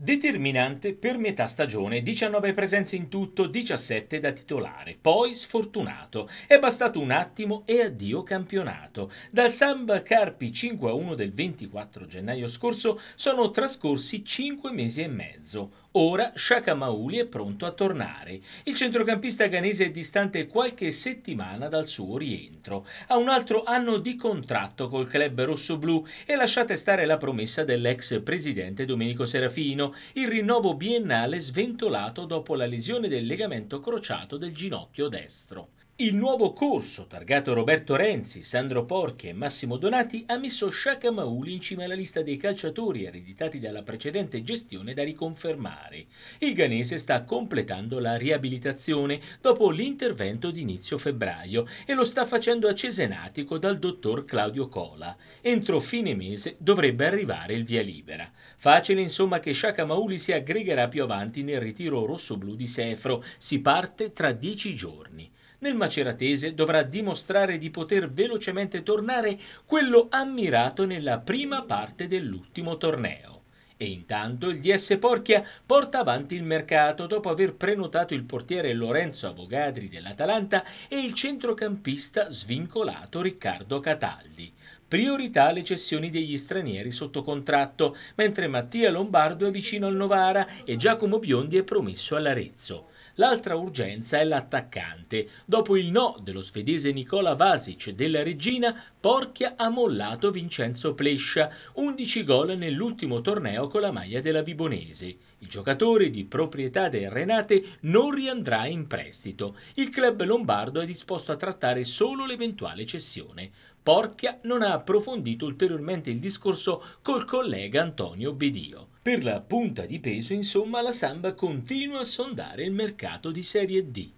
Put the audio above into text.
Determinante per metà stagione, 19 presenze in tutto, 17 da titolare, poi sfortunato. È bastato un attimo e addio campionato. Dal Samba Carpi 5-1 del 24 gennaio scorso sono trascorsi 5 mesi e mezzo. Ora Shaka Mauli è pronto a tornare. Il centrocampista ghanese è distante qualche settimana dal suo rientro. Ha un altro anno di contratto col club rossoblù e lasciate stare la promessa dell'ex presidente Domenico Serafino il rinnovo biennale sventolato dopo la lesione del legamento crociato del ginocchio destro. Il nuovo corso, targato Roberto Renzi, Sandro Porchi e Massimo Donati, ha messo Sciacamauli in cima alla lista dei calciatori ereditati dalla precedente gestione da riconfermare. Il Ganese sta completando la riabilitazione dopo l'intervento di inizio febbraio e lo sta facendo a Cesenatico dal dottor Claudio Cola. Entro fine mese dovrebbe arrivare il via libera. Facile insomma che Sciacamauli si aggregherà più avanti nel ritiro rosso-blu di Sefro. Si parte tra dieci giorni. Nel maceratese dovrà dimostrare di poter velocemente tornare quello ammirato nella prima parte dell'ultimo torneo. E intanto il DS Porchia porta avanti il mercato dopo aver prenotato il portiere Lorenzo Avogadri dell'Atalanta e il centrocampista svincolato Riccardo Cataldi priorità alle cessioni degli stranieri sotto contratto, mentre Mattia Lombardo è vicino al Novara e Giacomo Biondi è promesso all'Arezzo. L'altra urgenza è l'attaccante. Dopo il no dello svedese Nicola Vasic e della Regina, Porchia ha mollato Vincenzo Plescia, 11 gol nell'ultimo torneo con la maglia della Vibonese. Il giocatore di proprietà del Renate non riandrà in prestito. Il club lombardo è disposto a trattare solo l'eventuale cessione. Porchia non ha approfondito ulteriormente il discorso col collega Antonio Bedio. Per la punta di peso, insomma, la Samba continua a sondare il mercato di Serie D.